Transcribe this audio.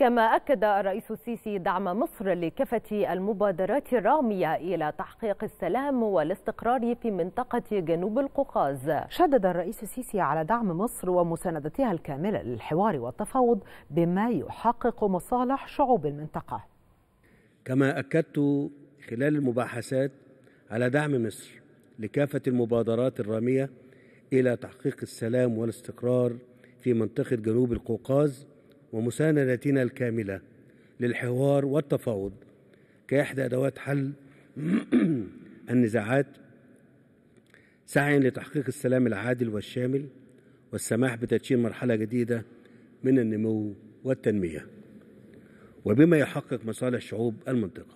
كما أكد الرئيس السيسي دعم مصر لكافة المبادرات الرامية إلى تحقيق السلام والاستقرار في منطقة جنوب القوقاز. شدد الرئيس السيسي على دعم مصر ومساندتها الكاملة للحوار والتفاوض بما يحقق مصالح شعوب المنطقة. كما أكدت خلال المباحثات على دعم مصر لكافة المبادرات الرامية إلى تحقيق السلام والاستقرار في منطقة جنوب القوقاز ومساندتنا الكاملة للحوار والتفاوض كإحدى أدوات حل النزاعات سعيا لتحقيق السلام العادل والشامل والسماح بتدشين مرحلة جديدة من النمو والتنمية وبما يحقق مصالح شعوب المنطقة